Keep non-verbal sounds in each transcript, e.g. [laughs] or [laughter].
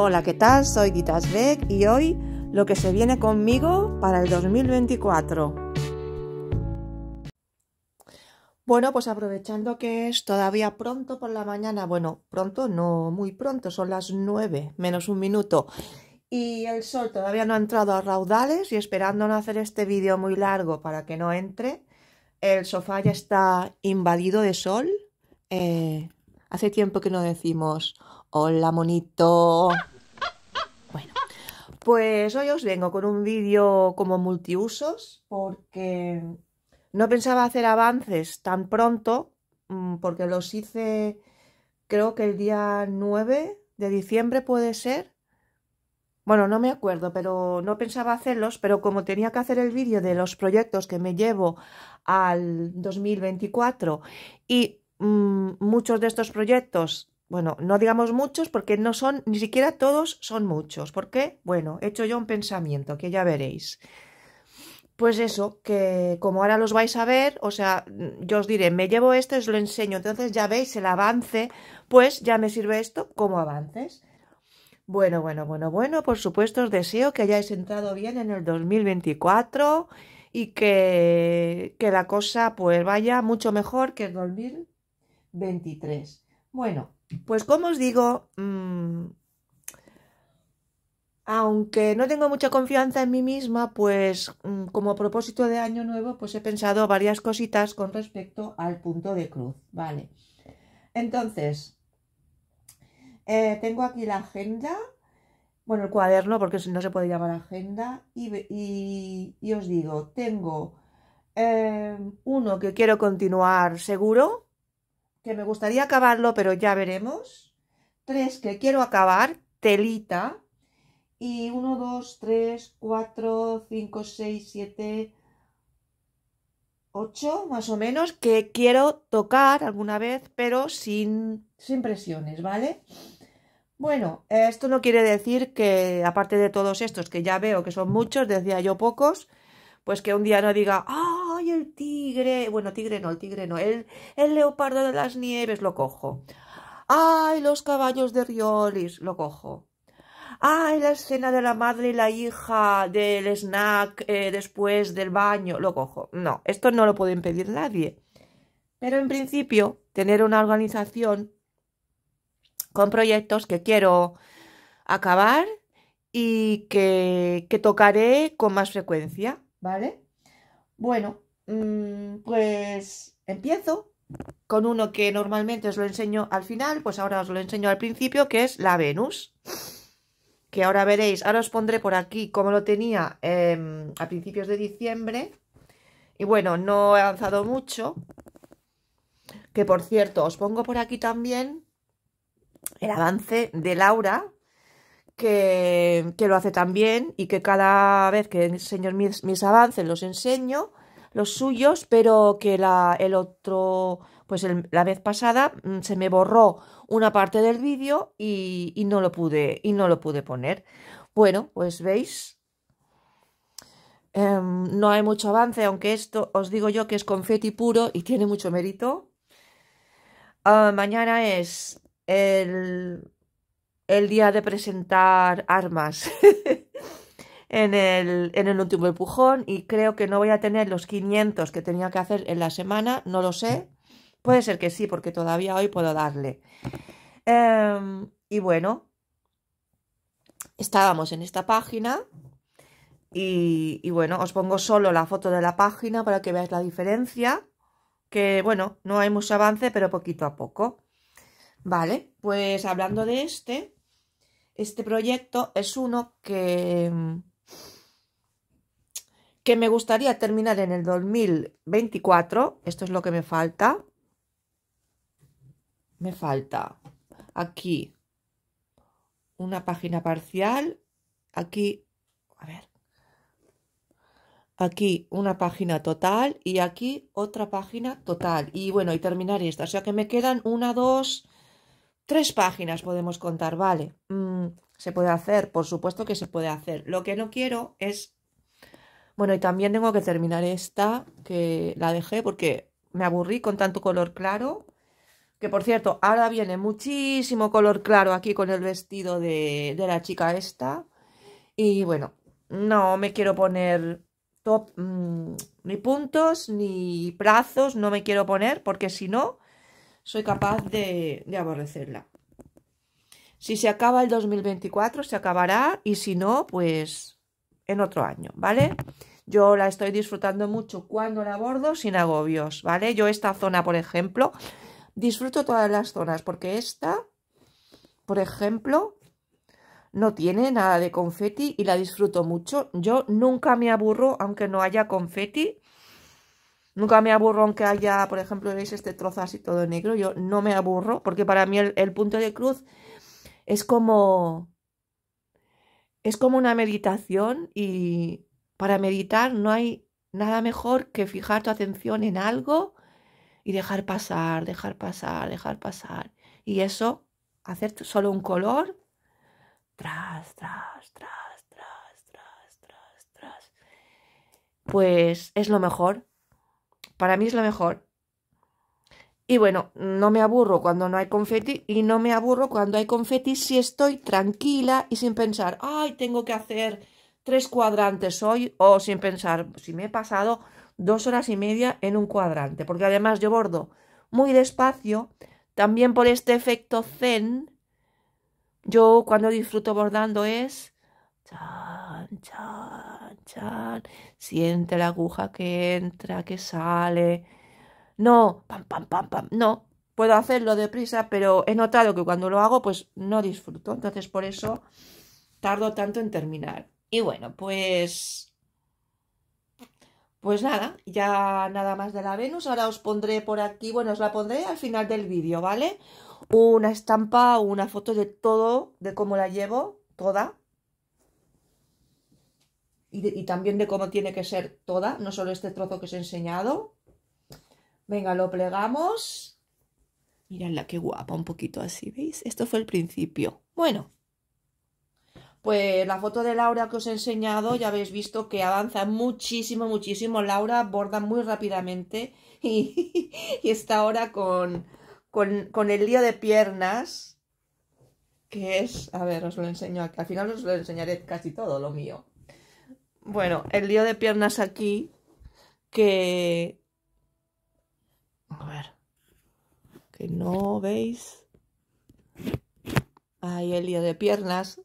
Hola, ¿qué tal? Soy Ditas Beck y hoy lo que se viene conmigo para el 2024. Bueno, pues aprovechando que es todavía pronto por la mañana, bueno, pronto no muy pronto, son las 9 menos un minuto y el sol todavía no ha entrado a raudales y esperando no hacer este vídeo muy largo para que no entre, el sofá ya está invadido de sol. Eh, hace tiempo que no decimos Hola, monito. Bueno, pues hoy os vengo con un vídeo como multiusos porque no pensaba hacer avances tan pronto mm, porque los hice creo que el día 9 de diciembre puede ser. Bueno, no me acuerdo, pero no pensaba hacerlos, pero como tenía que hacer el vídeo de los proyectos que me llevo al 2024 y mm, muchos de estos proyectos bueno, no digamos muchos porque no son, ni siquiera todos son muchos. ¿Por qué? Bueno, he hecho yo un pensamiento que ya veréis. Pues eso, que como ahora los vais a ver, o sea, yo os diré, me llevo esto, os lo enseño, entonces ya veis el avance, pues ya me sirve esto como avances. Bueno, bueno, bueno, bueno, por supuesto os deseo que hayáis entrado bien en el 2024 y que, que la cosa pues vaya mucho mejor que el 2023. Bueno, pues como os digo, mm, aunque no tengo mucha confianza en mí misma, pues mm, como propósito de año nuevo, pues he pensado varias cositas con respecto al punto de cruz, ¿vale? Entonces, eh, tengo aquí la agenda, bueno, el cuaderno, porque no se puede llamar agenda, y, os digo, tengo eh, uno que quiero continuar seguro, que me gustaría acabarlo, pero ya veremos. Tres que quiero acabar, telita. Y uno, dos, tres, cuatro cinco, seis, siete ocho más o menos que quiero tocar alguna vez, pero sin, sin presiones, ¿vale? Bueno, esto no quiere decir que aparte de todos estos, que ya veo que son muchos, decía yo pocos, pues que un día no diga, ¡ay, el tigre! Bueno, tigre no, el tigre no, el, el leopardo de las nieves lo cojo. ¡Ay, los caballos de Riolis! Lo cojo. ¡Ay, la escena de la madre y la hija del snack eh, después del baño! Lo cojo. No, esto no lo puede impedir nadie. Pero en principio, tener una organización con proyectos que quiero acabar y que, que tocaré con más frecuencia. ¿vale? Bueno, mm, pues empiezo con uno que normalmente os lo enseño al final, pues ahora os lo enseño al principio, que es la Venus. Que ahora veréis, ahora os pondré por aquí como lo tenía em, a principios de diciembre. Y bueno, no he avanzado mucho. Que por cierto, os pongo por aquí también el avance de Laura, que, lo hace tan bien y que cada vez que enseño mis, avances los enseño, los suyos, pero que la, el otro, pues la vez pasada mm, se me borró una parte del vídeo y, no lo pude, y no lo pude poner. Bueno, pues veis, em, no hay mucho avance, aunque esto os digo yo que es confeti puro y tiene mucho mérito. Ah, mañana es el el día de presentar armas [laughs] en, el, último empujón y creo que no voy a tener los 500 que tenía que hacer en la semana, no lo sé. Puede ser que sí, porque todavía hoy puedo darle. Em, y bueno, estábamos en esta página y, y, bueno, os pongo solo la foto de la página para que veáis la diferencia. Que bueno, no hay mucho avance, pero poquito a poco. Vale, pues hablando de este, este proyecto es uno que, que me gustaría terminar en el 2024. Esto es lo que me falta. Me falta aquí una página parcial. Aquí, a ver. Aquí una página total y aquí otra página total. Y bueno, y terminar esta. O sea que me quedan una, dos, Tres páginas podemos contar, vale. Mm, se puede hacer, por supuesto que se puede hacer. Lo que no quiero es... Bueno, y también tengo que terminar esta, que la dejé porque me aburrí con tanto color claro. Que por cierto, ahora viene muchísimo color claro aquí con el vestido de, la chica esta. Y bueno, no me quiero poner top, mm, ni puntos ni plazos, no me quiero poner porque si no soy capaz de, aborrecerla. Si se acaba el 2024, se acabará y si no, pues en otro año, ¿vale? Yo la estoy disfrutando mucho cuando la abordo sin agobios, ¿vale? Yo esta zona, por ejemplo, disfruto todas las zonas porque esta, por ejemplo, no tiene nada de confeti y la disfruto mucho. Yo nunca me aburro aunque no haya confeti Nunca me aburro aunque haya, por ejemplo, veis este trozo así todo negro. Yo no me aburro porque para mí el, punto de cruz es como... Es como una meditación y para meditar no hay nada mejor que fijar tu atención en algo y dejar pasar, dejar pasar, dejar pasar. Y eso, hacer solo un color, tras, tras, tras, tras, tras, tras, tras. Pues es lo mejor. Para mí es lo mejor. Y bueno, no me aburro cuando no hay confeti y no me aburro cuando hay confeti si estoy tranquila y sin pensar, ay, tengo que hacer tres cuadrantes hoy o sin pensar, si me he pasado dos horas y media en un cuadrante, porque además yo bordo muy despacio, también por este efecto zen, yo cuando disfruto bordando es Siente la aguja que entra, que sale. No, pam, pam, pam, pam. No, puedo hacerlo deprisa, pero he notado que cuando lo hago, pues no disfruto. Entonces, por eso tardo tanto en terminar. Y bueno, pues. Pues nada, ya nada más de la Venus. Ahora os pondré por aquí, bueno, os la pondré al final del vídeo, ¿vale? Una estampa, una foto de todo, de cómo la llevo, toda, y, también de cómo tiene que ser toda, no solo este trozo que os he enseñado. Venga, lo plegamos. la qué guapa, un poquito así, ¿veis? Esto fue el principio. Bueno, pues la foto de Laura que os he enseñado, ya habéis visto que avanza muchísimo, muchísimo. Laura borda muy rápidamente y, [laughs] está ahora con, con, con, el lío de piernas, que es, a ver, os lo enseño aquí. Al final os lo enseñaré casi todo lo mío. Bueno, el lío de piernas aquí, que... A ver. Que no veis. hay el lío de piernas.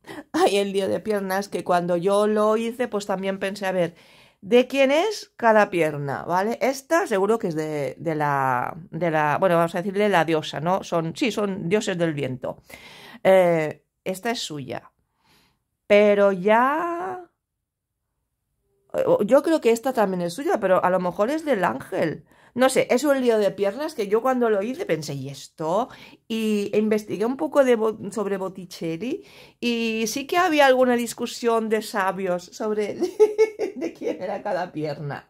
[laughs] hay el lío de piernas, que cuando yo lo hice, pues también pensé, a ver, ¿de quién es cada pierna? ¿Vale? Esta seguro que es de, la... de la... bueno, vamos a decirle la diosa, ¿no? Son, sí, son dioses del viento. Eh, esta es suya. Pero ya yo creo que esta también es suya, pero a lo mejor es del ángel. No sé, es un lío de piernas que yo cuando lo hice pensé, ¿y esto? Y investigué un poco sobre Botticelli y sí que había alguna discusión de sabios sobre [laughs] de quién era cada pierna.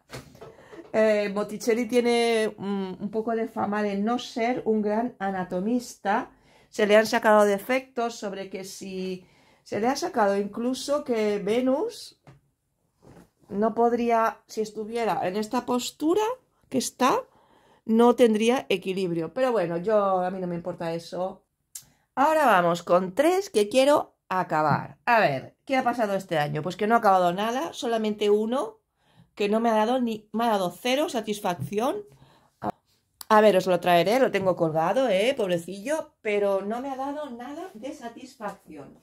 Eh, Botticelli tiene un poco de fama de no ser un gran anatomista. Se le han sacado defectos sobre que si... Se le ha sacado incluso que Venus no podría, si estuviera en esta postura que está, no tendría equilibrio. Pero bueno, yo a mí no me importa eso. Ahora vamos con tres que quiero acabar. A ver, ¿qué ha pasado este año? Pues que no ha acabado nada, solamente uno que no me ha dado ni me ha dado cero satisfacción. A ver, os lo traeré, lo tengo colgado, ¿eh? pobrecillo, pero no me ha dado nada de satisfacción.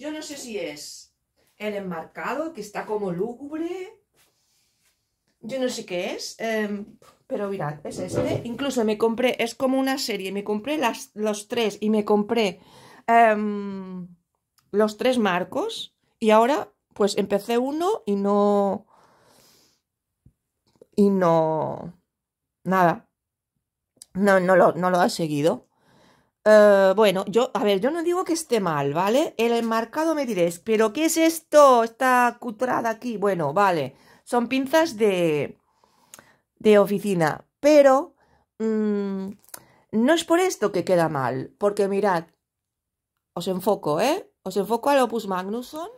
Yo no sé si es el enmarcado, que está como lúgubre. Yo no sé qué es, em, pero mirad, es este. Incluso me compré, es como una serie, me compré las, los tres y me compré em, los tres marcos. Y ahora, pues empecé uno y no... Y no... Nada. No, no, lo, no lo ha seguido. Eh, bueno, yo, a ver, yo no digo que esté mal, ¿vale? El enmarcado me diréis, ¿pero qué es esto? Está cutrada aquí. Bueno, vale, son pinzas de, de oficina, pero mm, no es por esto que queda mal, porque mirad, os enfoco, ¿eh? Os enfoco al Opus Magnusson.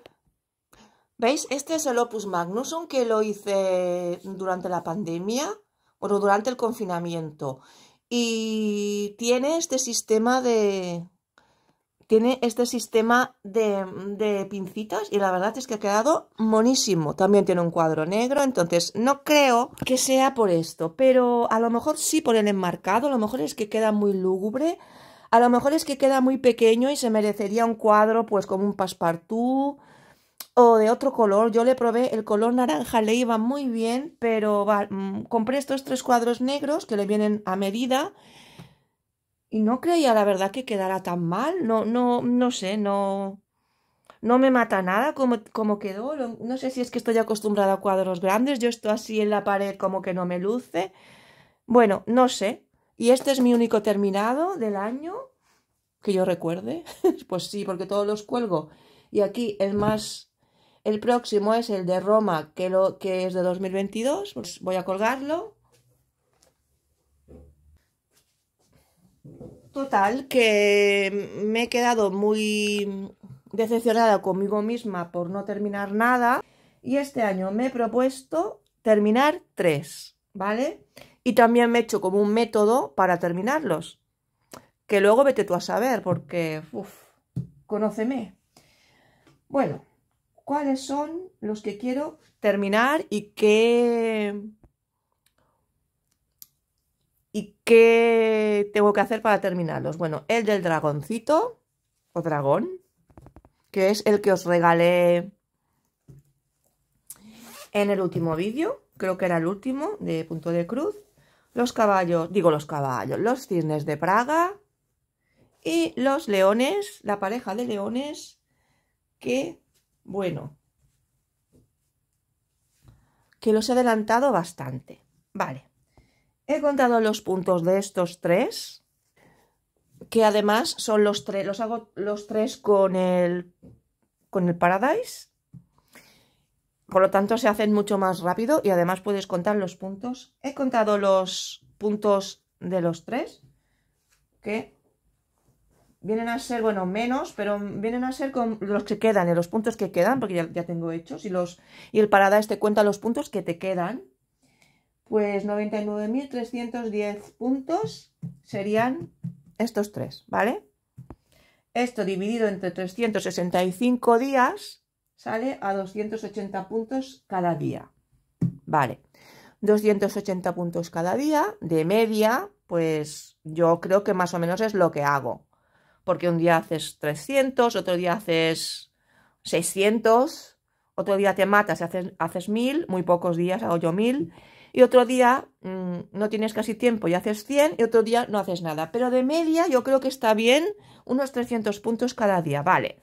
¿Veis? Este es el Opus Magnusson que lo hice durante la pandemia, O durante el confinamiento y tiene este sistema de tiene este sistema de, de, pincitas y la verdad es que ha quedado monísimo. También tiene un cuadro negro, entonces no creo que sea por esto, pero a lo mejor sí por el enmarcado, a lo mejor es que queda muy lúgubre, a lo mejor es que queda muy pequeño y se merecería un cuadro pues como un passepartout o de otro color. Yo le probé el color naranja, le iba muy bien, pero mm, compré estos tres cuadros negros que le vienen a medida y no creía la verdad que quedara tan mal. No, no, no sé, no, no me mata nada como, como quedó. No sé si es que estoy acostumbrada a cuadros grandes. Yo estoy así en la pared como que no me luce. Bueno, no sé. Y este es mi único terminado del año que yo recuerde. [laughs] pues sí, porque todos los cuelgo. Y aquí es más el próximo es el de Roma, que, lo, que es de 2022. Pues voy a colgarlo. Total, que me he quedado muy decepcionada conmigo misma por no terminar nada. Y este año me he propuesto terminar tres, ¿vale? Y también me he hecho como un método para terminarlos. Que luego vete tú a saber, porque, uff, conóceme. Bueno, cuáles son los que quiero terminar y qué y qué tengo que hacer para terminarlos. Bueno, el del dragoncito o dragón, que es el que os regalé en el último vídeo, creo que era el último de punto de cruz. Los caballos, digo los caballos, los cisnes de Praga y los leones, la pareja de leones que bueno, que los he adelantado bastante. Vale, he contado los puntos de estos tres, que además son los tres, los hago los tres con el, con el Paradise. Por lo tanto, se hacen mucho más rápido y además puedes contar los puntos. He contado los puntos de los tres, que vienen a ser, bueno, menos, pero vienen a ser con los que quedan, y eh, los puntos que quedan, porque ya, tengo hechos, y, los, y el parada este cuenta los puntos que te quedan, pues 99.310 puntos serían estos tres, ¿vale? Esto dividido entre 365 días sale a 280 puntos cada día, ¿vale? 280 puntos cada día, de media, pues yo creo que más o menos es lo que hago porque un día haces 300, otro día haces 600, otro día te matas y haces, haces 1000, muy pocos días hago yo 1000, y otro día mm, no tienes casi tiempo y haces 100, y otro día no haces nada. Pero de media yo creo que está bien unos 300 puntos cada día, vale.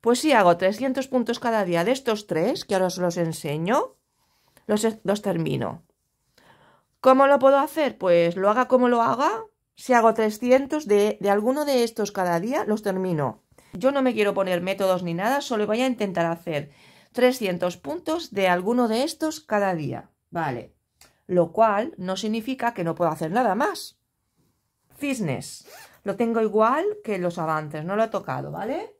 Pues si hago 300 puntos cada día de estos tres, que ahora os los enseño, los, los termino. ¿Cómo lo puedo hacer? Pues lo haga como lo haga, si hago 300 de, alguno de estos cada día, los termino. Yo no me quiero poner métodos ni nada, solo voy a intentar hacer 300 puntos de alguno de estos cada día. Vale. Lo cual no significa que no pueda hacer nada más. Cisnes. Lo tengo igual que los avances, no lo he tocado, ¿vale?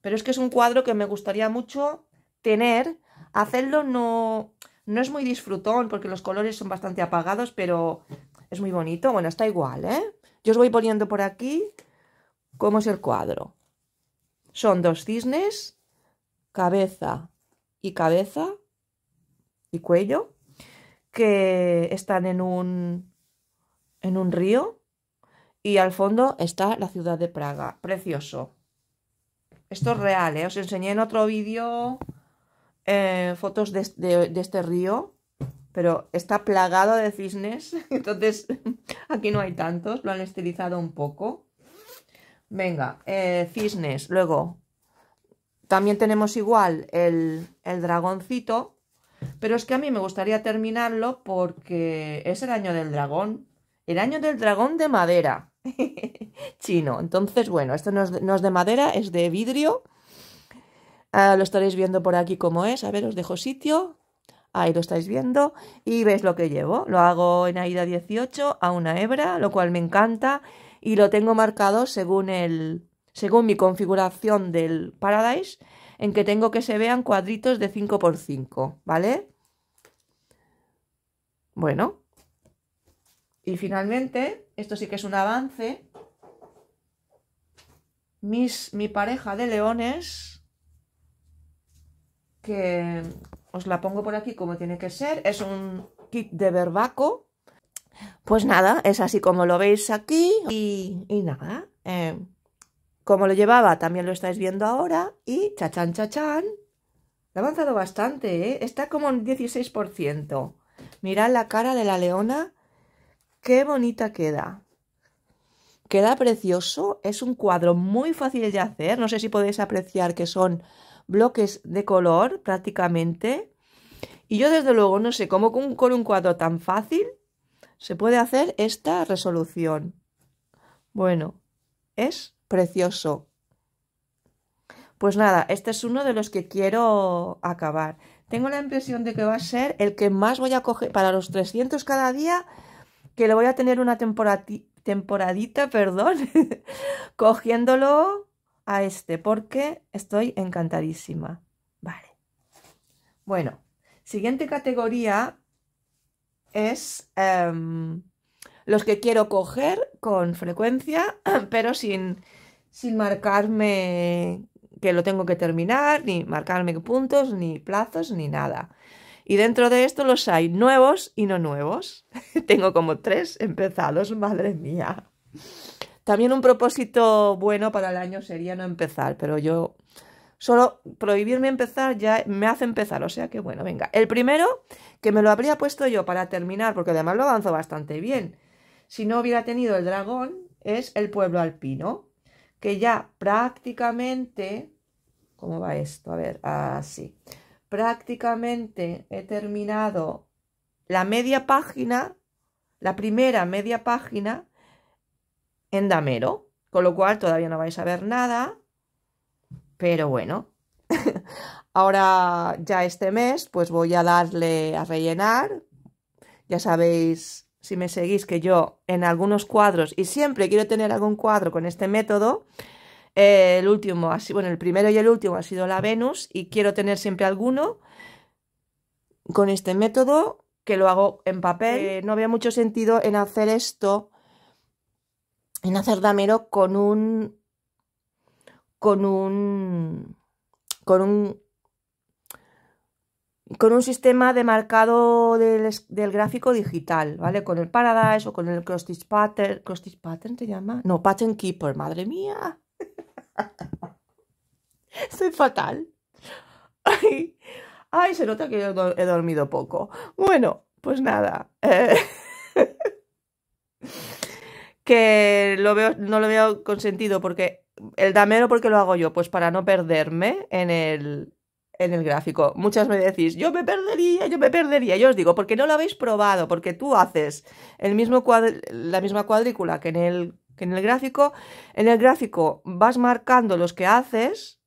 Pero es que es un cuadro que me gustaría mucho tener. Hacerlo no, no es muy disfrutón porque los colores son bastante apagados, pero es muy bonito. Bueno, está igual, ¿eh? Yo os voy poniendo por aquí cómo es el cuadro. Son dos cisnes, cabeza y cabeza y cuello, que están en un, en un río y al fondo está la ciudad de Praga. Precioso. Esto es real, ¿eh? os enseñé en otro vídeo eh, fotos de este río pero está plagado de cisnes, [laughs] entonces aquí no hay tantos, lo han estilizado un poco. Venga, eh, cisnes, luego también tenemos igual el, el dragoncito, pero es que a mí me gustaría terminarlo porque es el año del dragón, el año del dragón de madera [laughs] chino. Entonces, bueno, esto no es, de, madera, es de vidrio. Ah, lo estaréis viendo por aquí como es. A ver, os dejo sitio. Ahí lo estáis viendo y veis lo que llevo. Lo hago en AIDA 18 a una hebra, lo cual me encanta y lo tengo marcado según, el, según mi configuración del Paradise en que tengo que se vean cuadritos de 5x5, ¿vale? Bueno. Y finalmente, esto sí que es un avance. Mis, mi pareja de leones que os la pongo por aquí como tiene que ser. Es un kit de verbaco. Pues nada, es así como lo veis aquí. Y, nada, eh, como lo llevaba también lo estáis viendo ahora. Y chachán, chachán. Ha avanzado bastante, ¿eh? Está como un 16%. Mirad la cara de la leona. Qué bonita queda. Queda precioso. Es un cuadro muy fácil de hacer. No sé si podéis apreciar que son bloques de color prácticamente. Y yo desde luego no sé cómo con, un cuadro tan fácil se puede hacer esta resolución. Bueno, es precioso. Pues nada, este es uno de los que quiero acabar. Tengo la impresión de que va a ser el que más voy a coger para los 300 cada día, que le voy a tener una temporadita, [laughs] perdón, cogiéndolo a este porque estoy encantadísima. Vale. Bueno, siguiente categoría es em, los que quiero coger con frecuencia, [clears throat] pero sin, sin marcarme que lo tengo que terminar, ni marcarme puntos, ni plazos, ni nada. Y dentro de esto los hay nuevos y no nuevos. [laughs] tengo como tres empezados, madre mía. También un propósito bueno para el año sería no empezar, pero yo solo prohibirme empezar ya me hace empezar, o sea que bueno, venga. El primero, que me lo habría puesto yo para terminar, porque además lo avanzo bastante bien, si no hubiera tenido el dragón, es el pueblo alpino, que ya prácticamente, ¿cómo va esto? A ver, así, prácticamente he terminado la media página, la primera media página, en damero, con lo cual todavía no vais a ver nada, pero bueno. [laughs] Ahora ya este mes pues voy a darle a rellenar. Ya sabéis, si me seguís, que yo en algunos cuadros, y siempre quiero tener algún cuadro con este método, el último, así, bueno, el primero y el último ha sido la Venus, y quiero tener siempre alguno con este método, que lo hago en papel. Eh, no había mucho sentido en hacer esto en hacer damero con un con un con un con un sistema de marcado del, gráfico digital, ¿vale? Con el Paradise o con el Cross Pattern. ¿Cross Pattern te llama? No, Pattern Keeper, madre mía. [laughs] Soy fatal. Ay, ay, se nota que yo he dormido poco. Bueno, pues nada. Eh. [laughs] que no lo veo consentido porque el damero, porque lo hago yo? Pues para no perderme en el, en el gráfico. Muchas me decís, yo me perdería, yo me perdería. Yo os digo, porque no lo habéis probado, porque tú haces el mismo la misma cuadrícula que en, el, que en el gráfico. En el gráfico vas marcando los que haces,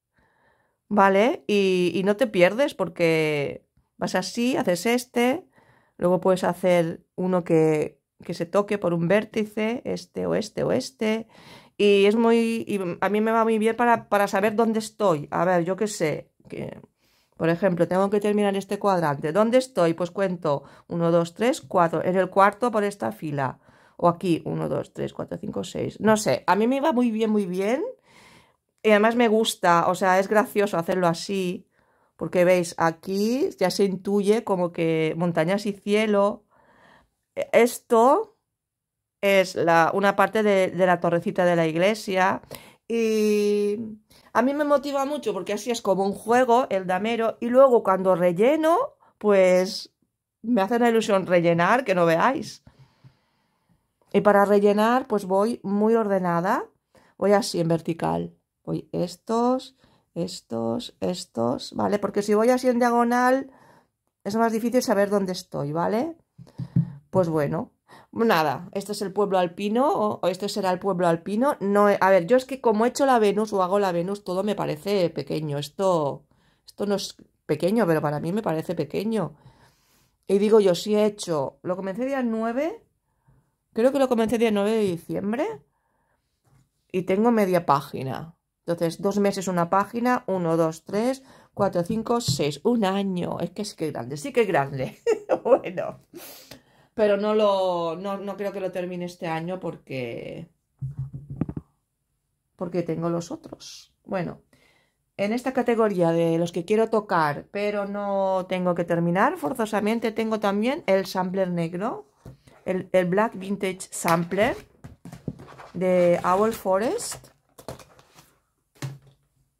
¿vale? Y, y no te pierdes porque vas así, haces este, luego puedes hacer uno que, que se toque por un vértice, este, oeste, oeste. Y es muy. Y a mí me va muy bien para, saber dónde estoy. A ver, yo qué sé. Que, por ejemplo, tengo que terminar este cuadrante. ¿Dónde estoy? Pues cuento 1, 2, 3, 4. En el cuarto por esta fila. O aquí, 1, 2, 3, 4, 5, 6. No sé, a mí me va muy bien, muy bien. Y además me gusta, o sea, es gracioso hacerlo así. Porque veis, aquí ya se intuye como que montañas y cielo esto es la, una parte de, de, la torrecita de la iglesia y a mí me motiva mucho porque así es como un juego el damero y luego cuando relleno pues me hace una ilusión rellenar que no veáis y para rellenar pues voy muy ordenada voy así en vertical voy estos estos estos vale porque si voy así en diagonal es más difícil saber dónde estoy vale pues bueno, nada, Este es el pueblo alpino o, este esto será el pueblo alpino. No, a ver, yo es que como he hecho la Venus o hago la Venus, todo me parece pequeño. Esto, esto no es pequeño, pero para mí me parece pequeño. Y digo yo, sí he hecho, lo comencé día 9, creo que lo comencé día 9 de diciembre y tengo media página. Entonces, dos meses una página, uno, dos, tres, cuatro, cinco, seis, un año. Es que es que es grande, sí que es grande. [laughs] bueno pero no lo creo que lo termine este año porque porque tengo los otros. Bueno, en esta categoría de los que quiero tocar, pero no tengo que terminar, forzosamente tengo también el sampler negro, el, Black Vintage Sampler de Owl Forest,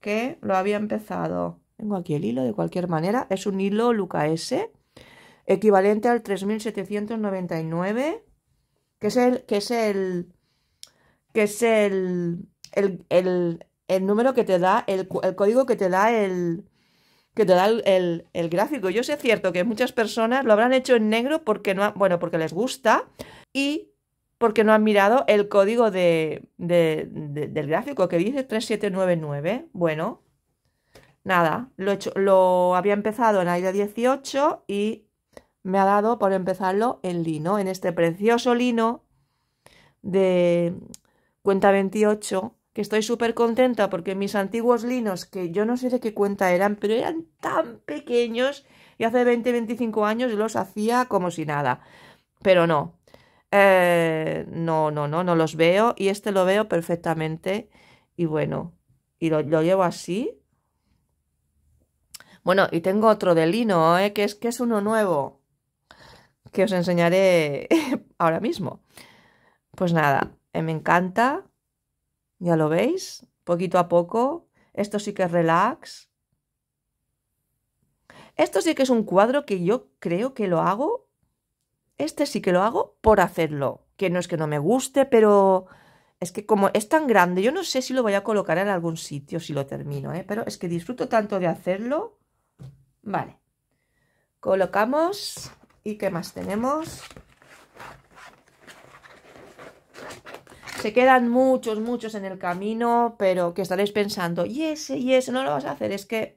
que lo había empezado. Tengo aquí el hilo de cualquier manera, es un hilo Luca S equivalente al 3799, que es el, que es el, que es el, el, el, número que te da, el, código que te da el que te da el, gráfico. Yo sé cierto que muchas personas lo habrán hecho en negro porque no, bueno, porque les gusta y porque no han mirado el código de, del gráfico que dice 3799. Bueno, nada, lo, lo había empezado en la 18 y me ha dado por empezarlo en lino, en este precioso lino de cuenta 28, que estoy súper contenta porque mis antiguos linos, que yo no sé de qué cuenta eran, pero eran tan pequeños y hace 20, 25 años los hacía como si nada. Pero no, eh, no, no, no, no los veo y este lo veo perfectamente y bueno, y lo, llevo así. Bueno, y tengo otro de lino, eh, que, es, que es uno nuevo que os enseñaré [laughs] ahora mismo. Pues nada, eh, me encanta, ya lo veis, poquito a poco. Esto sí que es relax. Esto sí que es un cuadro que yo creo que lo hago. Este sí que lo hago por hacerlo. Que no es que no me guste, pero es que como es tan grande, yo no sé si lo voy a colocar en algún sitio si lo termino, ¿eh? pero es que disfruto tanto de hacerlo. Vale. Colocamos ¿Y qué más tenemos? Se quedan muchos, muchos en el camino, pero que estaréis pensando, y ese, y ese, no lo vas a hacer, es que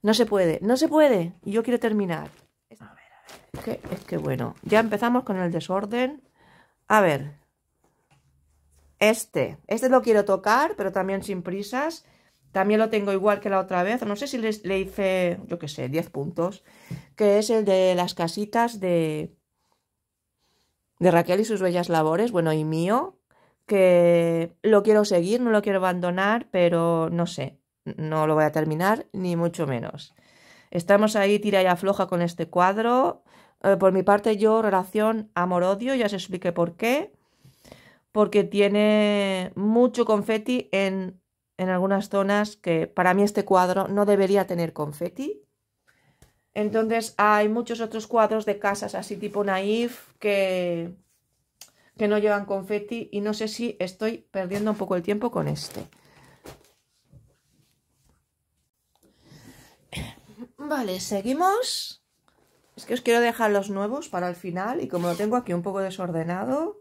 no se puede, no se puede, y yo quiero terminar. A ver, a ver, es que bueno, ya empezamos con el desorden. A ver, este, este lo quiero tocar, pero también sin prisas. También lo tengo igual que la otra vez, no sé si le hice, yo qué sé, 10 puntos que es el de las casitas de, de Raquel y sus bellas labores, bueno, y mío, que lo quiero seguir, no lo quiero abandonar, pero no sé, no lo voy a terminar, ni mucho menos. Estamos ahí tira y afloja con este cuadro. Eh, por mi parte, yo relación amor-odio, ya os expliqué por qué. Porque tiene mucho confeti en, en algunas zonas que para mí este cuadro no debería tener confeti. Entonces hay muchos otros cuadros de casas así tipo naif que, que no llevan confetti. y no sé si estoy perdiendo un poco el tiempo con este. Vale, seguimos. Es que os quiero dejar los nuevos para el final y como lo tengo aquí un poco desordenado,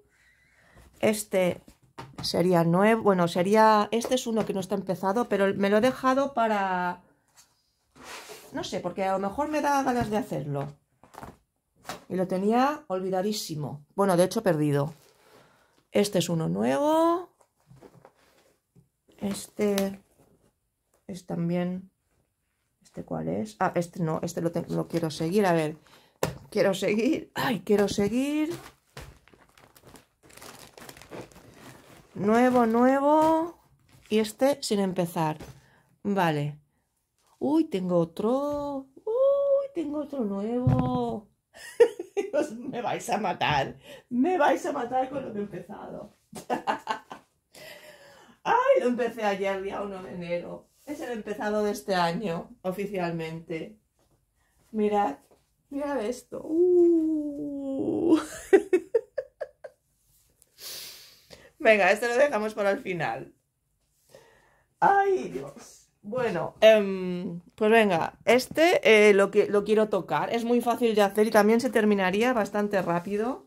este sería nuevo, bueno, sería, este es uno que no está empezado, pero me lo he dejado para no sé, porque a lo mejor me da ganas de hacerlo. Y lo tenía olvidadísimo. Bueno, de hecho, perdido. Este es uno nuevo. Este es también... ¿Este cuál es? Ah, este no, este lo, lo quiero seguir. A ver, quiero seguir. Ay, quiero seguir. Nuevo, nuevo. Y este sin empezar. Vale uy, tengo otro, uy, tengo otro nuevo. [laughs] me vais a matar, me vais a matar con lo que he empezado. [laughs] Ay, lo empecé ayer, día 1 de enero. Es el empezado de este año, oficialmente. Mirad, mirad esto. Uh. [laughs] Venga, esto lo dejamos para el final. Ay, Dios. Bueno, em, pues venga, este eh, lo, que, lo quiero tocar. Es muy fácil de hacer y también se terminaría bastante rápido,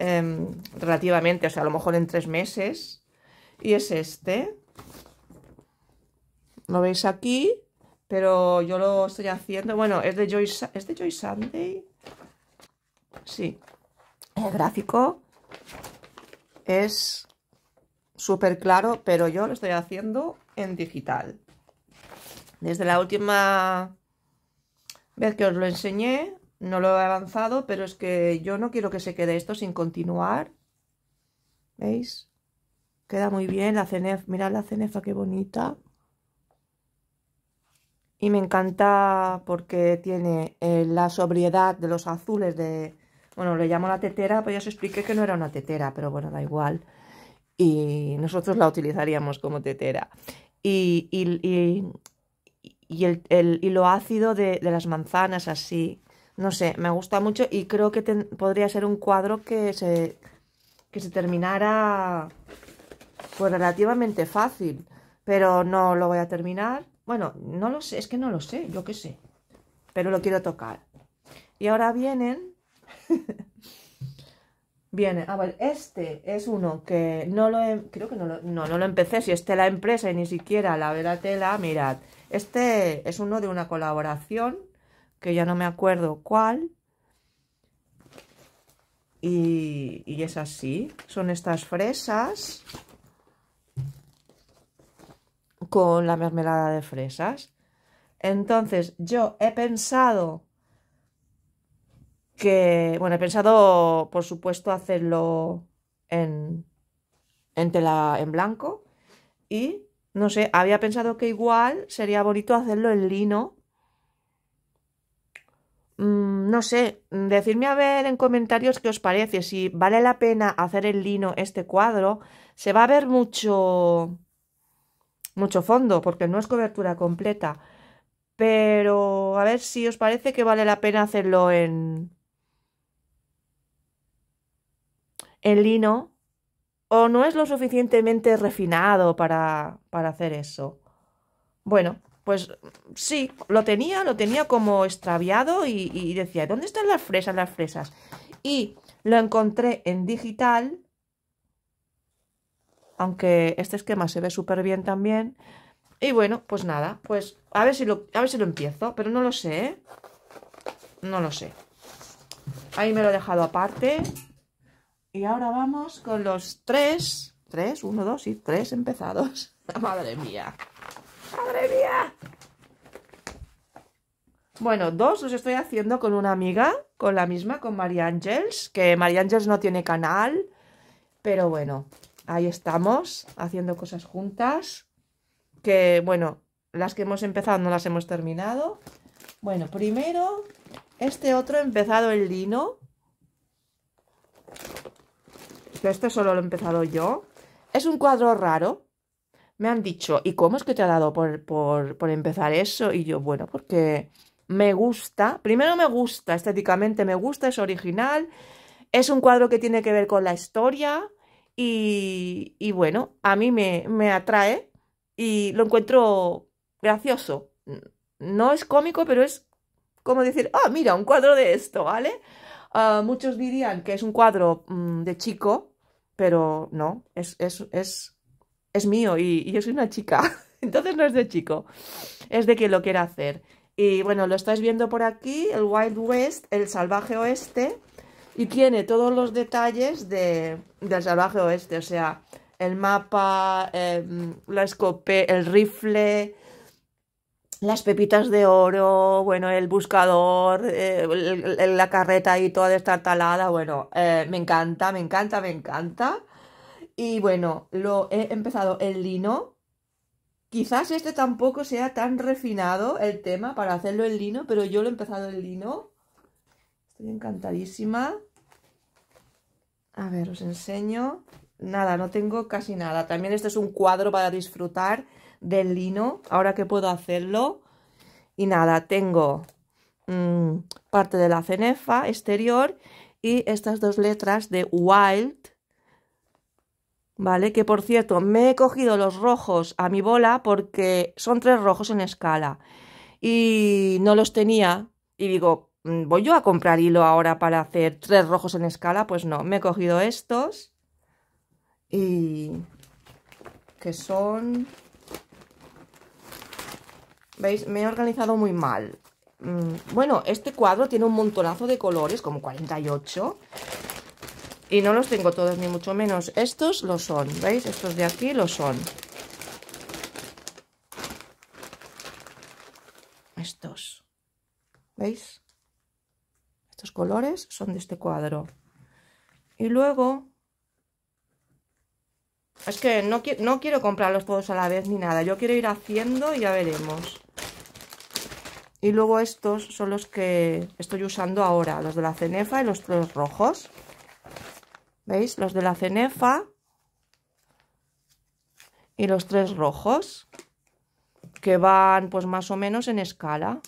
em, relativamente, o sea, a lo mejor en tres meses. Y es este. Lo veis aquí, pero yo lo estoy haciendo. Bueno, es de Joy, ¿es de Joy Sunday. Sí. El gráfico es súper claro, pero yo lo estoy haciendo en digital. Desde la última vez que os lo enseñé, no lo he avanzado, pero es que yo no quiero que se quede esto sin continuar. ¿Veis? Queda muy bien la cenefa. Mirad la cenefa, qué bonita. Y me encanta porque tiene eh, la sobriedad de los azules de... Bueno, le llamo la tetera, pues ya os expliqué que no era una tetera, pero bueno, da igual. Y nosotros la utilizaríamos como tetera. y, y, y, el, lo ácido de, las manzanas así. No sé, me gusta mucho y creo que podría ser un cuadro que se, que se terminara pues relativamente fácil. Pero no lo voy a terminar. Bueno, no lo sé, es que no lo sé, yo qué sé. Pero lo quiero tocar. Y ahora vienen... [laughs] Viene, a ver, este es uno que no lo he, creo que no lo, empecé, si es este la empresa y ni siquiera la ve la tela, mirad, este es uno de una colaboración, que ya no me acuerdo cuál. Y, es así, son estas fresas con la mermelada de fresas. Entonces yo he pensado que, bueno, he pensado, por supuesto, hacerlo en, en tela en blanco y no sé, había pensado que igual sería bonito hacerlo en lino. Mm, no sé, decidme a ver en comentarios qué os parece, si vale la pena hacer en lino este cuadro. Se va a ver mucho, mucho fondo, porque no es cobertura completa. Pero a ver si os parece que vale la pena hacerlo en, en lino o no es lo suficientemente refinado para, hacer eso. Bueno, pues sí, lo tenía, lo tenía como extraviado y, decía, ¿dónde están las fresas, las fresas? Y lo encontré en digital, aunque este esquema se ve súper bien también. Y bueno, pues nada, pues a ver, si lo, a ver si lo empiezo, pero no lo sé, ¿eh? No lo sé. Ahí me lo he dejado aparte. Y ahora vamos con los tres. Tres, uno, dos y tres empezados. [laughs] Madre mía. Madre mía. Bueno, dos los estoy haciendo con una amiga, con la misma, con María ángeles que María ángeles no tiene canal, pero bueno, ahí estamos, haciendo cosas juntas, que bueno, las que hemos empezado no las hemos terminado. Bueno, primero, este otro empezado el lino, este esto solo lo he empezado yo. Es un cuadro raro. Me han dicho, ¿y cómo es que te ha dado por, empezar eso? Y yo, bueno, porque me gusta. Primero me gusta, estéticamente me gusta, es original. Es un cuadro que tiene que ver con la historia. Y, bueno, a mí me, me atrae y lo encuentro gracioso. No es cómico, pero es como decir, ah, mira, un cuadro de esto, ¿vale? Ah, muchos dirían que es un cuadro mm, de chico, pero no, es, es, es, es mío y, yo soy una chica, [laughs] entonces no es de chico, es de quien lo quiera hacer. Y bueno, lo estáis viendo por aquí, el Wild West, el salvaje oeste, y tiene todos los detalles de, del salvaje oeste, o sea, el mapa, em, la escopeta el rifle, las pepitas de oro, bueno, el buscador, eh, la carreta y toda talada. bueno, eh, me encanta, me encanta, me encanta. Y bueno, lo he empezado el lino. Quizás este tampoco sea tan refinado el tema para hacerlo en lino, pero yo lo he empezado en lino. Estoy encantadísima. A ver, os enseño. Nada, no tengo casi nada. También este es un cuadro para disfrutar del lino, ahora que puedo hacerlo. Y nada, tengo mm, parte de la cenefa exterior y estas dos letras de Wild, ¿vale? Que por cierto, me he cogido los rojos a mi bola porque son tres rojos en escala y no los tenía y digo, mm, ¿voy yo a comprar hilo ahora para hacer tres rojos en escala? Pues no, me he cogido estos y que son ¿Veis? Me he organizado muy mal. Mm, bueno, este cuadro tiene un montonazo de colores, como 48. Y no los tengo todos, ni mucho menos. Estos lo son, ¿veis? Estos de aquí lo son. Estos. ¿Veis? Estos colores son de este cuadro. Y luego... Es que no, no quiero comprarlos todos a la vez ni nada. Yo quiero ir haciendo y ya veremos. Y luego estos son los que estoy usando ahora, los de la cenefa y los tres rojos. ¿Veis? Los de la cenefa y los tres rojos, que van pues más o menos en escala.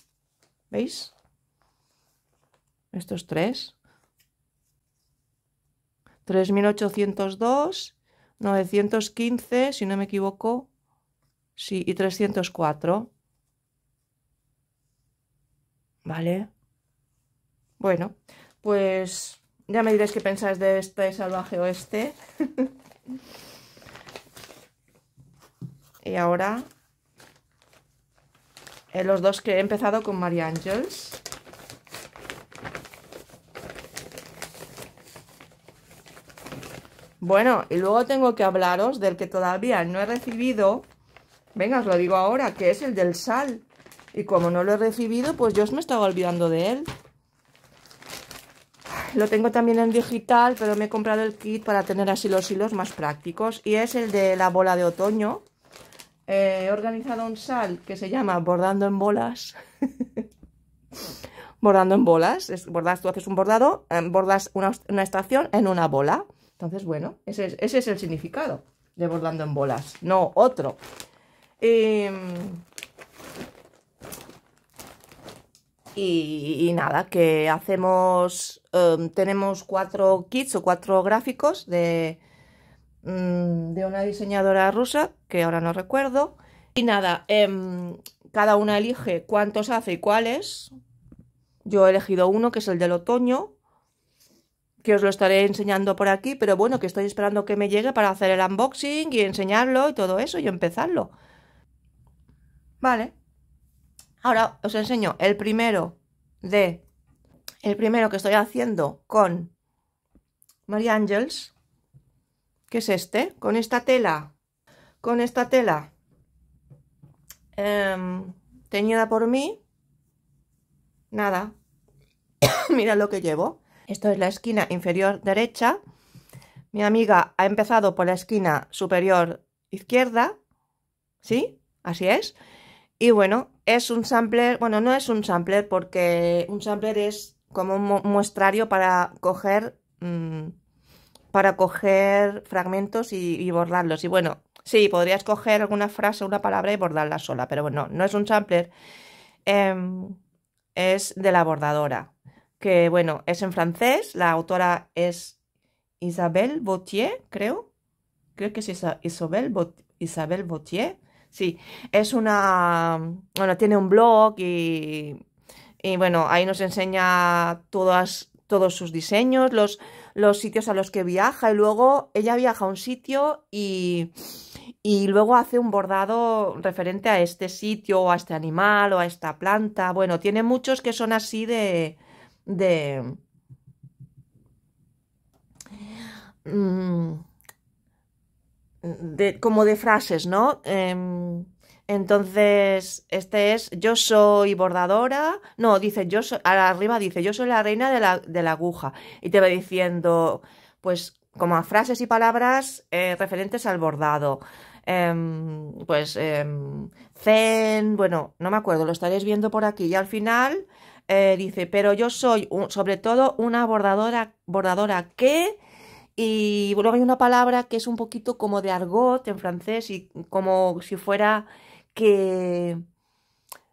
¿Veis? Estos tres. 3.802, 915, si no me equivoco, sí, y 304. ¿Vale? Bueno, pues ya me diréis qué pensáis de este salvaje oeste. [laughs] y ahora en eh, los dos que he empezado con María Angels. Bueno, y luego tengo que hablaros del que todavía no he recibido. Venga, os lo digo ahora, que es el del sal. Y como no lo he recibido, pues yo me estaba olvidando de él. Lo tengo también en digital, pero me he comprado el kit para tener así los hilos más prácticos. Y es el de la bola de otoño. Eh, he organizado un sal que se llama Bordando en Bolas. [laughs] bordando en bolas. Es, bordas, tú haces un bordado, em, bordas una, estación en una bola. Entonces, bueno, ese es, el significado de bordando en bolas, no otro. Y, nada, que hacemos, em, tenemos cuatro kits o cuatro gráficos mm, de, una diseñadora rusa, que ahora no recuerdo. Y nada, em, cada una elige cuántos hace y cuáles. Yo he elegido uno, que es el del otoño, que os lo estaré enseñando por aquí, pero bueno, que estoy esperando que me llegue para hacer el unboxing y enseñarlo y todo eso y empezarlo. Vale. Ahora os enseño el primero de... El primero que estoy haciendo con María Angels, que es este, con esta tela, con esta tela em, teñida por mí, nada, [coughs] mira lo que llevo. Esto es la esquina inferior derecha, mi amiga ha empezado por la esquina superior izquierda, ¿sí? Así es. Y bueno, es un sampler, bueno, no es un sampler porque un sampler es como un muestrario para coger, mm, para coger fragmentos y, bordarlos. Y bueno, sí, podrías coger alguna frase, una palabra y bordarla sola, pero bueno, no es un sampler. Em, es de la bordadora, que bueno, es en francés, la autora es Isabelle Bautier, creo. Creo que es Isabel Isabelle Botier Sí, es una, bueno, tiene un blog y, y bueno, ahí nos enseña todas, todos sus diseños, los, los sitios a los que viaja y luego ella viaja a un sitio y, y luego hace un bordado referente a este sitio o a este animal o a esta planta. Bueno, tiene muchos que son así de... de mm, como de frases, ¿no? Em, entonces, este es yo soy bordadora. No, dice yo soy, arriba dice yo soy la reina de la, de la aguja. Y te va diciendo, pues, como a frases y palabras eh, referentes al bordado. Em, pues, em, zen, bueno, no me acuerdo, lo estaréis viendo por aquí. Y al final eh, dice, pero yo soy sobre todo una bordadora, bordadora que y luego hay una palabra que es un poquito como de argot en francés y como si fuera que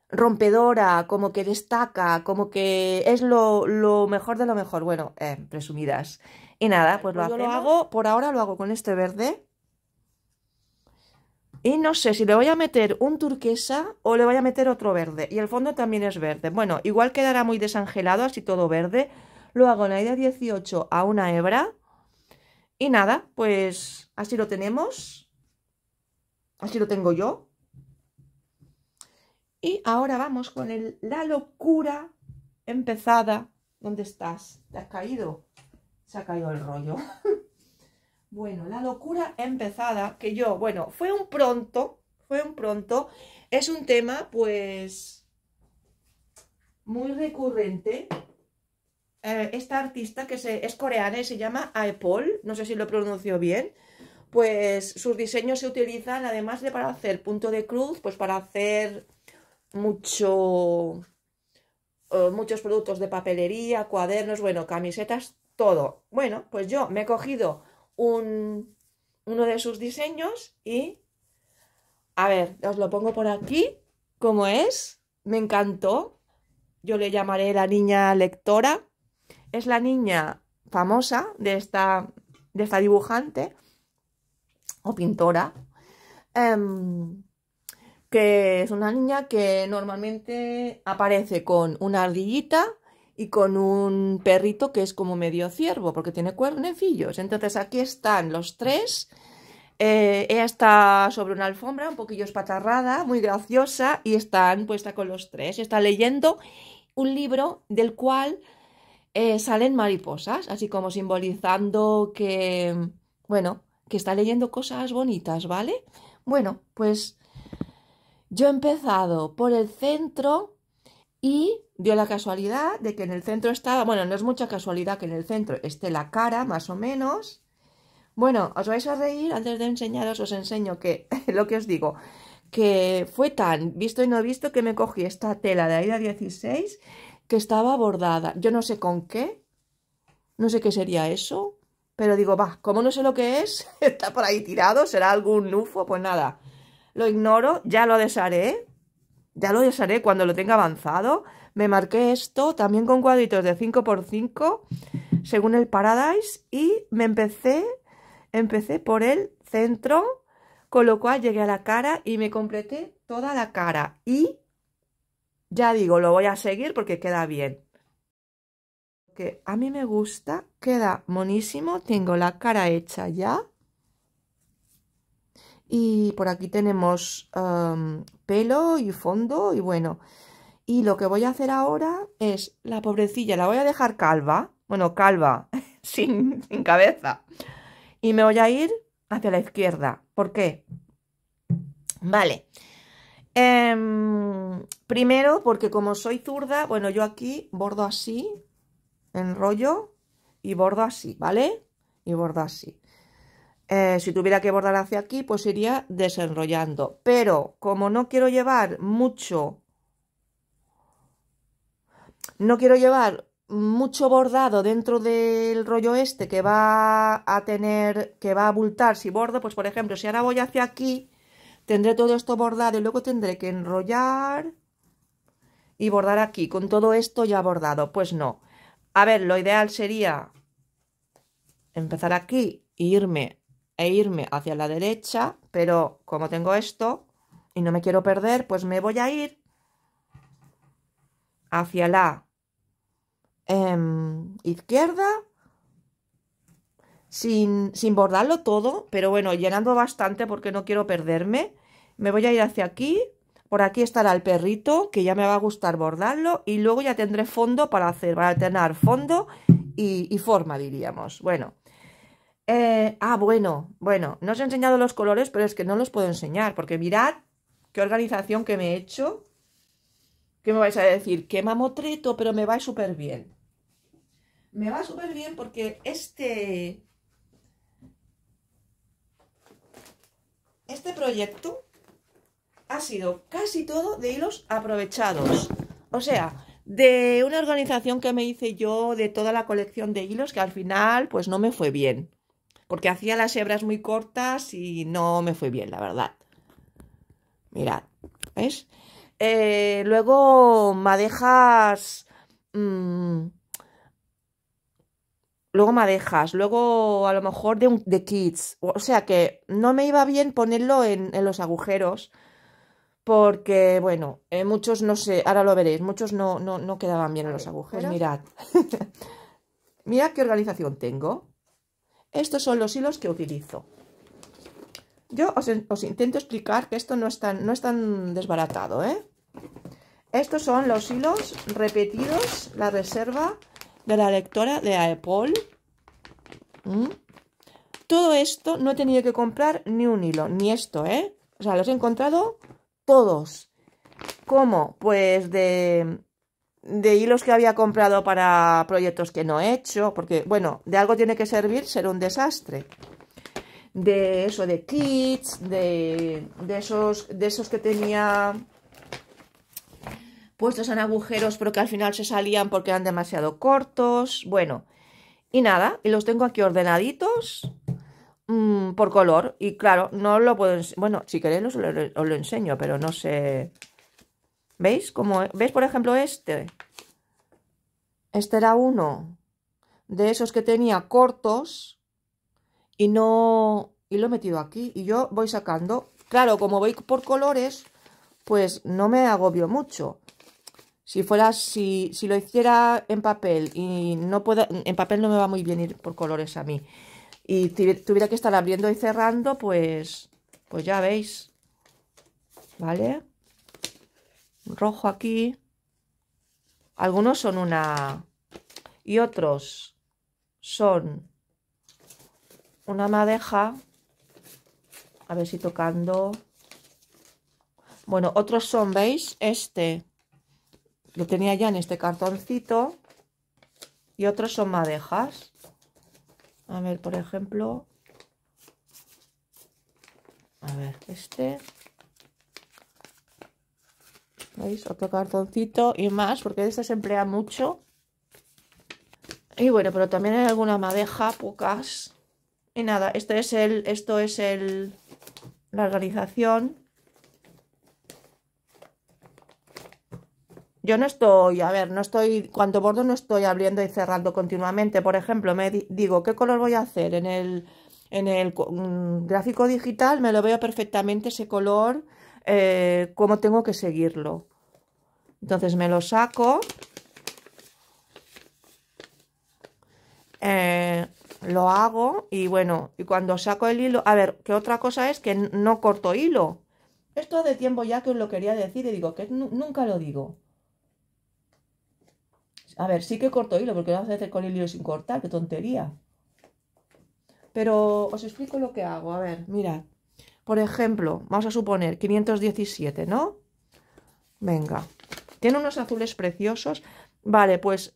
rompedora, como que destaca, como que es lo, mejor de lo mejor. Bueno, eh, presumidas. Y nada, pues lo, pues lo hago, por ahora lo hago con este verde. Y no sé si le voy a meter un turquesa o le voy a meter otro verde. Y el fondo también es verde. Bueno, igual quedará muy desangelado, así todo verde. Lo hago en la idea 18 a una hebra. Y nada, pues así lo tenemos. Así lo tengo yo. Y ahora vamos con la locura empezada. ¿Dónde estás? ¿Te has caído? Se ha caído el rollo. [laughs] bueno, la locura empezada, que yo, bueno, fue un pronto, fue un pronto. Es un tema, pues, muy recurrente eh, esta artista que es coreana y se llama Aepol, no sé si lo pronuncio bien, pues sus diseños se utilizan además de para hacer punto de cruz, pues para hacer mucho, eh, muchos productos de papelería, cuadernos, bueno, camisetas, todo. Bueno, pues yo me he cogido uno de sus diseños y, a ver, os lo pongo por aquí, como es, me encantó. Yo le llamaré la niña lectora es la niña famosa de esta, de dibujante o pintora, em, que es una niña que normalmente aparece con una ardillita y con un perrito que es como medio ciervo, porque tiene cuernecillos. Entonces aquí están los tres. Eh, ella está sobre una alfombra, un poquillo espatarrada, muy graciosa, y están puesta con los tres. Está leyendo un libro del cual eh, salen mariposas, así como simbolizando que, bueno, que está leyendo cosas bonitas, ¿vale? Bueno, pues yo he empezado por el centro y dio la casualidad de que en el centro estaba, bueno, no es mucha casualidad que en el centro esté la cara, más o menos. Bueno, os vais a reír, antes de enseñaros os enseño que, [laughs] lo que os digo, que fue tan visto y no visto que me cogí esta tela de ahí 16 que estaba bordada. Yo no sé con qué, no sé qué sería eso, pero digo, va, como no sé lo que es, [laughs] está por ahí tirado, será algún lufo, pues nada. Lo ignoro, ya lo desharé, ya lo desharé cuando lo tenga avanzado. Me marqué esto también con cuadritos de 5x5, según el Paradise, y me empecé, empecé por el centro, con lo cual llegué a la cara y me completé toda la cara. Y ya digo, lo voy a seguir porque queda bien. Que a mí me gusta, queda monísimo, tengo la cara hecha ya. Y por aquí tenemos um, pelo y fondo y bueno. Y lo que voy a hacer ahora es, la pobrecilla la voy a dejar calva, bueno, calva, [laughs] sin, sin cabeza. Y me voy a ir hacia la izquierda. ¿Por qué? Vale. Em, primero, porque como soy zurda, bueno, yo aquí bordo así, enrollo y bordo así, ¿vale? Y bordo así. Eh, si tuviera que bordar hacia aquí, pues iría desenrollando. Pero como no quiero llevar mucho, no quiero llevar mucho bordado dentro del rollo este que va a tener, que va a abultar si bordo, pues por ejemplo, si ahora voy hacia aquí, Tendré todo esto bordado y luego tendré que enrollar y bordar aquí, con todo esto ya bordado. Pues no. A ver, lo ideal sería empezar aquí e irme, e irme hacia la derecha, pero como tengo esto y no me quiero perder, pues me voy a ir hacia la em, izquierda sin, bordarlo todo, pero bueno, llenando bastante porque no quiero perderme. Me voy a ir hacia aquí, por aquí estará el perrito, que ya me va a gustar bordarlo, y luego ya tendré fondo para hacer, para tener fondo y, forma, diríamos. Bueno, eh, ah, bueno, bueno, no os he enseñado los colores, pero es que no los puedo enseñar, porque mirad qué organización que me he hecho, qué me vais a decir, qué mamotreto, pero me va súper bien. Me va súper bien porque este, Este proyecto ha sido casi todo de hilos aprovechados. O sea, de una organización que me hice yo de toda la colección de hilos que al final pues no me fue bien. Porque hacía las hebras muy cortas y no me fue bien, la verdad. Mirad, ¿ves? Eh, luego madejas... Mm, luego madejas, luego a lo mejor de, un, de kits O sea que no me iba bien ponerlo en, los agujeros porque, bueno, eh, muchos no sé, ahora lo veréis, muchos no, no, quedaban bien en los agujeros. Pues mirad, [laughs] mirad qué organización tengo. Estos son los hilos que utilizo. Yo os, intento explicar que esto no es tan, no desbaratado, ¿eh? Estos son los hilos repetidos, la reserva de la lectora de Apple. ¿Mm? Todo esto no he tenido que comprar ni un hilo, ni esto, ¿eh? O sea, los he encontrado todos. ¿Cómo? Pues de, de hilos que había comprado para proyectos que no he hecho, porque, bueno, de algo tiene que servir ser un desastre. De eso, de kits, de, de, esos, de esos que tenía puestos en agujeros, pero que al final se salían porque eran demasiado cortos. Bueno, y nada, y los tengo aquí ordenaditos mm, por color. Y claro, no lo puedo... Bueno, si queréis os lo, enseño, pero no sé... ¿Veis? Como, e-, ¿Veis, por ejemplo, este? Este era uno de esos que tenía cortos y no... Y lo he metido aquí y yo voy sacando. Claro, como voy por colores, pues no me agobio mucho. Si fuera, si, lo hiciera en papel y no puedo, en papel no me va muy bien ir por colores a mí. Y tuviera que estar abriendo y cerrando, pues, pues ya veis. ¿Vale? Rojo aquí. Algunos son una... Y otros son una madeja. A ver si tocando. Bueno, otros son, ¿veis? Este lo tenía ya en este cartoncito. Y otros son madejas. A ver, por ejemplo. A ver, este. ¿Veis? Otro cartoncito y más, porque este se emplea mucho. Y bueno, pero también hay alguna madeja, pocas. Y nada, este es el, esto es el, la organización yo no estoy, a ver, no estoy, cuando bordo no estoy abriendo y cerrando continuamente. Por ejemplo, me digo, ¿qué color voy a hacer? En el, mm, gráfico digital me lo veo perfectamente ese color, eh, cómo tengo que seguirlo. Entonces me lo saco. Eh, lo hago y bueno, y cuando saco el hilo, a ver, que otra cosa es que no corto hilo. Esto de tiempo ya que os lo quería decir y digo que nunca lo digo. A ver, sí que corto hilo, porque lo hace hacer con hilo sin cortar, qué tontería. Pero os explico lo que hago. A ver, mirad. Por ejemplo, vamos a suponer 517, ¿no? Venga. Tiene unos azules preciosos. Vale, pues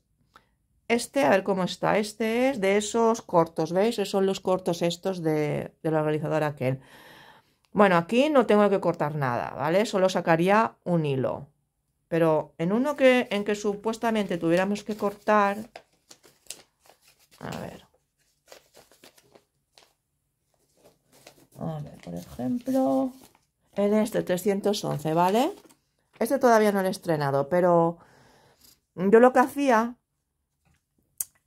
este, a ver cómo está. Este es de esos cortos, ¿veis? Esos son los cortos estos de, la organizador aquel. Bueno, aquí no tengo que cortar nada, ¿vale? Solo sacaría un hilo. Pero en uno que, en que supuestamente tuviéramos que cortar... A ver. por ejemplo... En este 311, ¿vale? Este todavía no lo he estrenado, pero... Yo lo que hacía...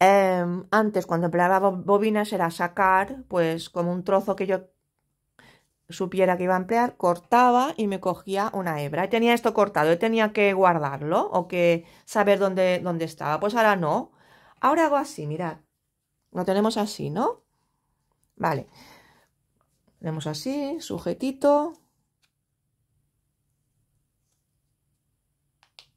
Em, antes, cuando empleaba bobinas, era sacar, pues, como un trozo que yo supiera que iba a emplear, cortaba y me cogía una hebra. Y tenía esto cortado, y tenía que guardarlo o que saber dónde, dónde estaba. Pues ahora no. Ahora hago así, mirad. Lo tenemos así, ¿no? Vale. Tenemos así, sujetito.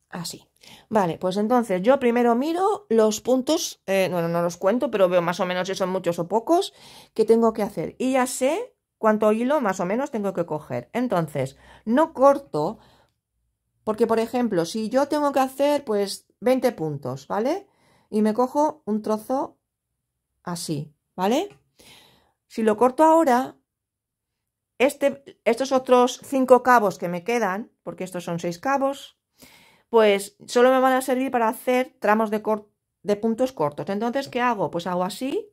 Así. Vale, pues entonces yo primero miro los puntos, eh, bueno, no los cuento, pero veo más o menos si son muchos o pocos, que tengo que hacer. Y ya sé cuánto hilo más o menos tengo que coger. Entonces, no corto, porque por ejemplo, si yo tengo que hacer pues 20 puntos, ¿vale? Y me cojo un trozo así, ¿vale? Si lo corto ahora, este, estos otros 5 cabos que me quedan, porque estos son 6 cabos, pues solo me van a servir para hacer tramos de, de puntos cortos. Entonces, ¿qué hago? Pues hago así,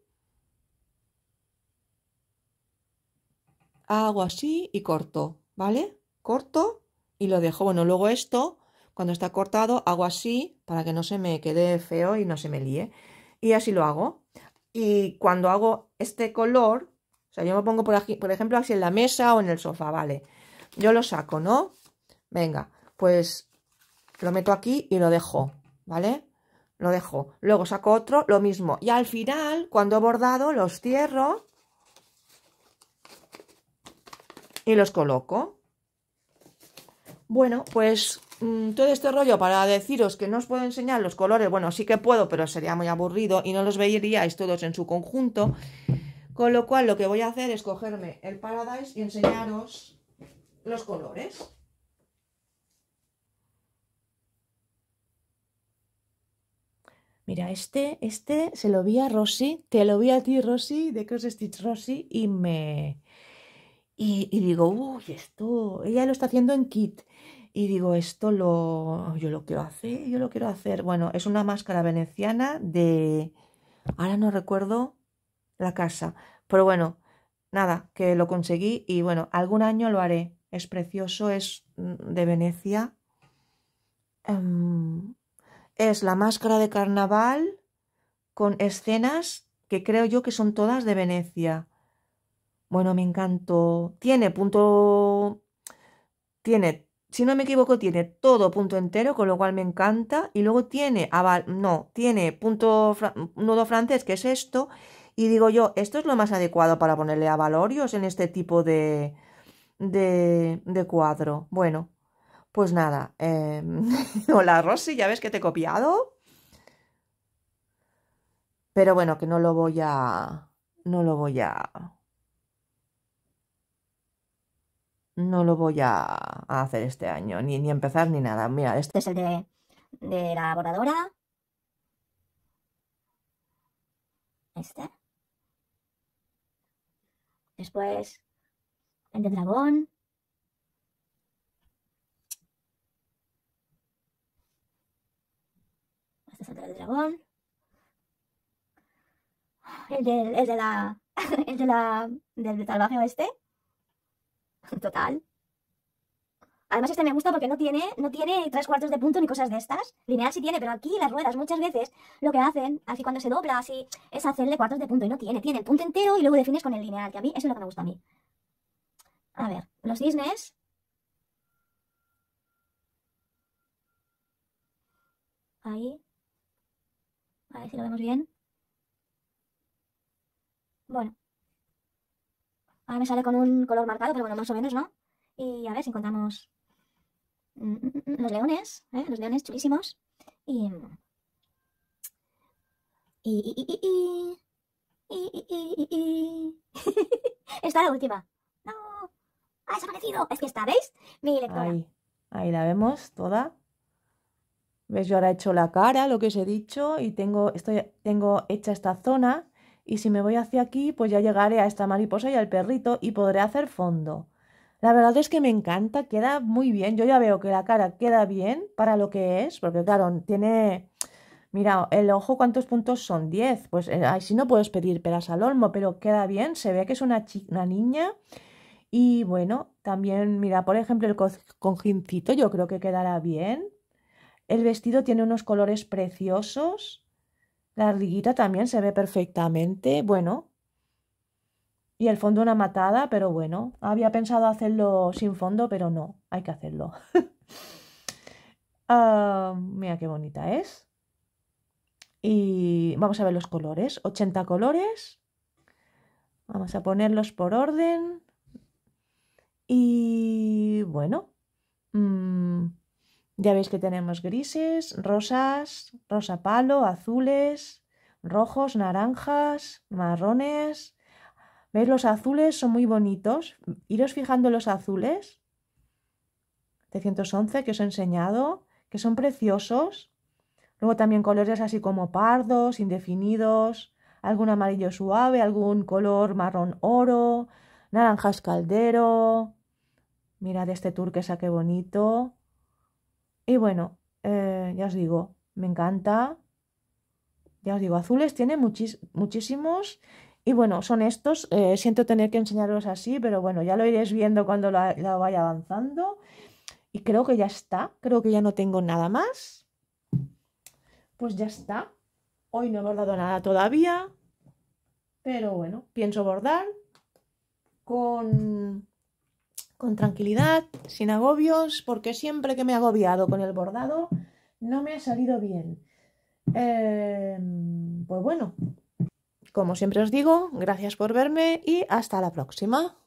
hago así y corto, ¿vale? Corto y lo dejo. Bueno, luego esto, cuando está cortado, hago así para que no se me quede feo y no se me líe. Y así lo hago. Y cuando hago este color, o sea, yo me pongo por, aquí, por ejemplo así en la mesa o en el sofá, ¿vale? Yo lo saco, ¿no? Venga, pues lo meto aquí y lo dejo, ¿vale? Lo dejo. Luego saco otro, lo mismo. Y al final, cuando he bordado, los cierro y los coloco. Bueno, pues mm, todo este rollo para deciros que no os puedo enseñar los colores, bueno, sí que puedo, pero sería muy aburrido y no los veríais todos en su conjunto. Con lo cual lo que voy a hacer es cogerme el Paradise y enseñaros los colores. Mira, este, este se lo vi a Rosy, te lo vi a ti, Rosy, de Cross Stitch Rosy, y me, y, digo, uy, esto, ella lo está haciendo en kit. Y digo, esto lo, yo lo quiero hacer, yo lo quiero hacer. Bueno, es una máscara veneciana de, ahora no recuerdo la casa. Pero bueno, nada, que lo conseguí y bueno, algún año lo haré. Es precioso, es mm, de Venecia. Em, es la máscara de carnaval con escenas que creo yo que son todas de Venecia. Bueno, me encantó. Tiene punto... Tiene, si no me equivoco, tiene todo punto entero, con lo cual me encanta. Y luego tiene, no, tiene punto nudo francés, que es esto. Y digo yo, esto es lo más adecuado para ponerle a valorios en este tipo de, de, de cuadro. Bueno, pues nada. Eh, [laughs] hola Rosy, ya ves que te he copiado. Pero bueno, que no lo voy a... No lo voy a no lo voy a, hacer este año, ni, ni, empezar ni nada. Mira, este, este es el de, de la bordadora. Este. Después, el de dragón. Este es el de dragón. El de, el de la. [laughs] El de la. del salvaje oeste. Total. Además este me gusta porque no tiene, no tiene tres cuartos de punto ni cosas de estas. Lineal sí tiene, pero aquí las ruedas muchas veces lo que hacen, así cuando se dobla, así, es hacerle cuartos de punto y no tiene. Tiene el punto entero y luego defines con el lineal, que a mí eso es lo que me gusta a mí. A ver, los cisnes. Ahí. A ver si lo vemos bien. Bueno, Ahora me sale con un color marcado, pero bueno, más o menos, ¿no? Y a ver si encontramos mm, mm, mm, los leones, ¿eh? los leones chulísimos. Y... Y, y, y, y [laughs] Está la última. ¡No! ¡Ha desaparecido! Es que está, ¿veis? Mi lectora. Ahí, la vemos toda. ¿Ves? Yo ahora he hecho la cara, lo que os he dicho, y tengo hecha esta zona y si me voy hacia aquí, pues ya llegaré a esta mariposa y al perrito y podré hacer fondo. La verdad es que me encanta, queda muy bien. Yo ya veo que la cara queda bien para lo que es, porque claro, tiene... Mira, el ojo, ¿cuántos puntos son? 10. Pues eh, así no puedes pedir peras al olmo, pero queda bien, se ve que es una, niña. Y bueno, también, mira, por ejemplo, el conjincito yo creo que quedará bien. El vestido tiene unos colores preciosos. La ardillita también se ve perfectamente, bueno. Y el fondo una matada, pero bueno. Había pensado hacerlo sin fondo, pero no, hay que hacerlo. [laughs] Ah, mira qué bonita es. Y vamos a ver los colores. 80 colores. Vamos a ponerlos por orden. Y bueno, mm, ya veis que tenemos grises, rosas, rosa palo, azules, rojos, naranjas, marrones. ¿Veis? Los azules son muy bonitos. Iros fijando los azules. 311 que os he enseñado, que son preciosos. Luego también colores así como pardos, indefinidos, algún amarillo suave, algún color marrón oro, naranjas caldero. Mirad este turquesa, qué bonito. Y bueno, eh, ya os digo, me encanta. Ya os digo, azules tiene muchísimos. Y bueno, son estos. Eh, siento tener que enseñaros así, pero bueno, ya lo iréis viendo cuando lo la vaya avanzando. Y creo que ya está. Creo que ya no tengo nada más. Pues ya está. Hoy no he bordado nada todavía. Pero bueno, pienso bordar con con tranquilidad, sin agobios, porque siempre que me he agobiado con el bordado no me ha salido bien. Em, pues bueno, como siempre os digo, gracias por verme y hasta la próxima.